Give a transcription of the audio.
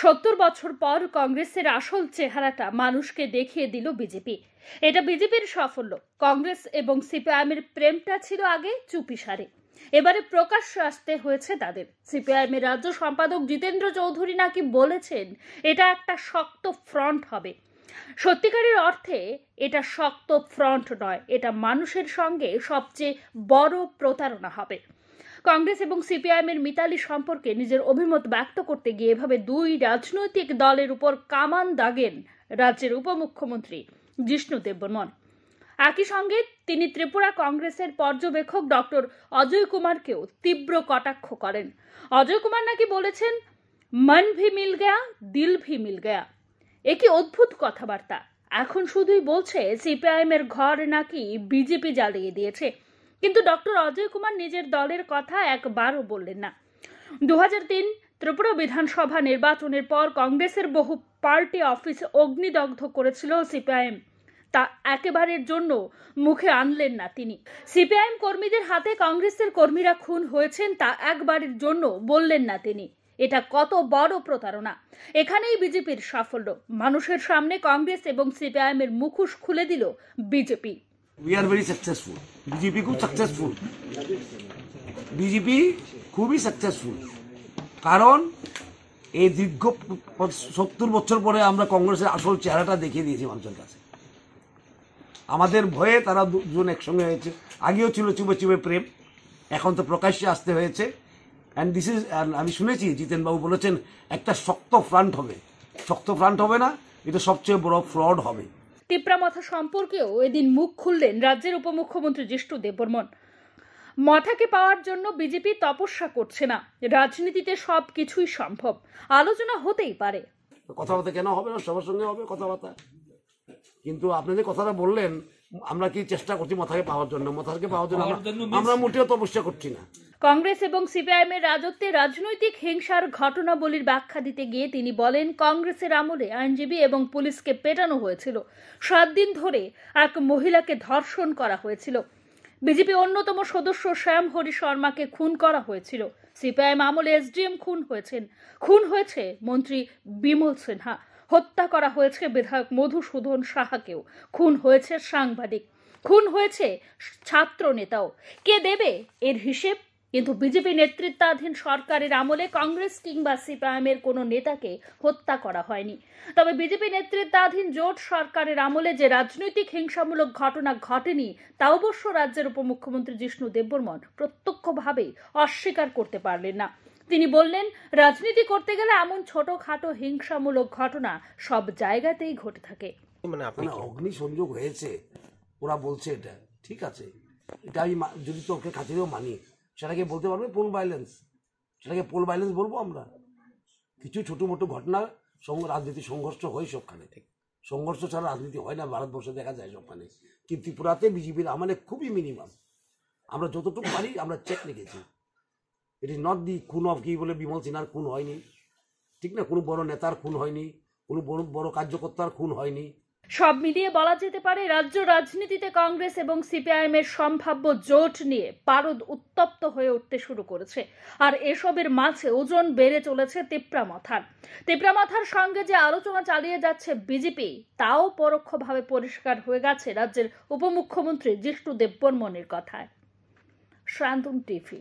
সত্তর বছর পর কংগ্রেসের আসল চেহারাটা মানুষকে দেখিয়ে দিল বিজেপি এটা বিজেপির সাফল্য কংগ্রেস এবং সিপিআইএমের প্রেমটা ছিল আগে চুপিসারে এবারে প্রকাশ্য আসতে হয়েছে তাদের সিপিআইএম এর রাজ্য সম্পাদক জিতেন্দ্র চৌধুরী নাকি বলেছেন এটা একটা শক্ত ফ্রন্ট হবে সত্যিকারের অর্থে এটা শক্ত ফ্রন্ট নয় এটা মানুষের সঙ্গে সবচেয়ে বড় প্রতারণা হবে কংগ্রেস এবং এর মিতালি সম্পর্কে নিজের অভিমত ব্যক্ত করতে গিয়ে এভাবে দুই রাজনৈতিক দলের উপর কামান দাগেন রাজ্যের উপমুখ্যমন্ত্রী জিষ্ণু দেববর্মন একই সঙ্গে তিনি ত্রিপুরা কংগ্রেসের পর্যবেক্ষক ডক্টর অজয় কুমারকেও তীব্র কটাক্ষ করেন অজয় কুমার নাকি বলেছেন মন ভি মিল গয়া দিল ভি মিল গয়া এ অদ্ভুত কথাবার্তা এখন শুধুই বলছে সিপিআইএম এর ঘর নাকি বিজেপি জ্বালিয়ে দিয়েছে কিন্তু ডক্টর অজয় কুমার নিজের দলের কথা একবারও বললেন না দু ত্রিপুরা বিধানসভা নির্বাচনের পর কংগ্রেসের বহু পার্টি অফিস অগ্নিদগ্ধ করেছিল সিপিআইএম তা একেবারের জন্য মুখে আনলেন না তিনি সিপিআইএম কর্মীদের হাতে কংগ্রেসের কর্মীরা খুন হয়েছেন তা একবারের জন্য বললেন না তিনি এটা কত বড় প্রতারণা এখানেই বিজেপির সাফল্য মানুষের সামনে কংগ্রেস এবং সিপিআইএমের মুখোশ খুলে দিল BJP we are very successful BJP খুব সাকসেসফুল বিজেপি খুবই সাকসেসফুল কারণ এই দীর্ঘ সত্তর বছর পরে আমরা কংগ্রেসের আসল চেহারাটা দেখিয়ে দিয়েছি মানুষের কাছে আমাদের ভয়ে তারা দুজন একসঙ্গে হয়েছে আগেও ছিল চুপে চুপে প্রেম এখন তো প্রকাশ্যে আসতে হয়েছে অ্যান্ড দিস ইজ আমি শুনেছি জিতেনবাবু বলেছেন একটা শক্ত ফ্রান্ট হবে শক্ত ফ্রান্ট হবে না এটা সবচেয়ে বড় ফ্রড হবে মাথা সম্পর্কেও এদিন মুখ খুললেন রাজ্যের উপমুখ্যমন্ত্রী জ্যেষ্ঠ দেববর্মন মাথাকে পাওয়ার জন্য বিজেপি তপস্যা করছে না রাজনীতিতে সব কিছুই সম্ভব আলোচনা হতেই পারে কথাবার্তা কেন হবে না সবার সঙ্গে হবে কথাবার্তা কিন্তু আপনি যে কথাটা বললেন আমরা কি চেষ্টা করছি মাথাকে পাওয়ার জন্য মাথাকে পাওয়ার জন্য আমরা মোটেও তপস্যা করছি না কংগ্রেস এবং সিপিআইএম এর রাজত্বে রাজনৈতিক হিংসার ঘটনাবলীর ব্যাখ্যা দিতে গিয়ে তিনি বলেন কংগ্রেসের আমলে আইনজীবী এবং পুলিশকে পেটানো হয়েছিল সাত দিন ধরে এক মহিলাকে ধর্ষণ করা হয়েছিল বিজেপি অন্যতম সদস্য শ্যাম হরি শর্মাকে খুন করা হয়েছিল সিপিআইএম আমলে এসডিএম খুন হয়েছেন খুন হয়েছে মন্ত্রী বিমল সিনহা হত্যা করা হয়েছে বিধায়ক মধুসূদন সাহাকেও খুন হয়েছে সাংবাদিক খুন হয়েছে ছাত্র নেতাও কে দেবে এর হিসেব কিন্তু বিজেপি নেতৃত্বাধীন সরকারের আমলে কংগ্রেস কিংবা সিপিআইএমের কোনো নেতাকে হত্যা করা হয়নি তবে বিজেপি নেতৃত্বাধীন জোট সরকারের আমলে যে রাজনৈতিক হিংসামূলক ঘটনা ঘটেনি তা অবশ্য রাজ্যের উপমুখ্যমন্ত্রী জিষ্ণু দেববর্মন প্রত্যক্ষভাবে অস্বীকার করতে পারলেন না তিনি বললেন রাজনীতি করতে গেলে এমন খাটো হিংসামূলক ঘটনা সব জায়গাতেই ঘটে থাকে মানে আপনার মানে অগ্নি সংযোগ হয়েছে ওরা বলছে এটা ঠিক আছে এটা আমি যদি তোকে খাতিরেও মানি সেটাকে বলতে পারবে পোল ভাইলেন্স সেটাকে পোল ভাইলেন্স বলবো আমরা কিছু ছোটো মোটো ঘটনা রাজনীতি সংঘর্ষ হয় সবখানে সংঘর্ষ ছাড়া রাজনীতি হয় না ভারতবর্ষে দেখা যায় সবখানে কিন্তু ত্রিপুরাতে বিজেপির আমাদের খুবই মিনিমাম আমরা যতটুকু পারি আমরা চেক রেখেছি ইট ইজ নট দি খুন অফ কি বলে বিমল সিনহার খুন হয়নি ঠিক না কোনো বড় নেতার খুন হয়নি কোনো বড় বড় কার্যকর্তার খুন হয়নি সব মিলিয়ে বলা যেতে পারে রাজ্য রাজনীতিতে কংগ্রেস এবং সিপিআইএম এর সম্ভাব্য জোট নিয়ে পারদ উত্তপ্ত হয়ে উঠতে শুরু করেছে আর এসবের মাঝে ওজন বেড়ে চলেছে তেপ্রামাথার তেপ্রামাথার সঙ্গে যে আলোচনা চালিয়ে যাচ্ছে বিজেপি তাও পরোক্ষভাবে পরিষ্কার হয়ে গেছে রাজ্যের উপমুখ্যমন্ত্রী জিষ্ণু দেববর্মনের কথায় শ্রান্তম টিভি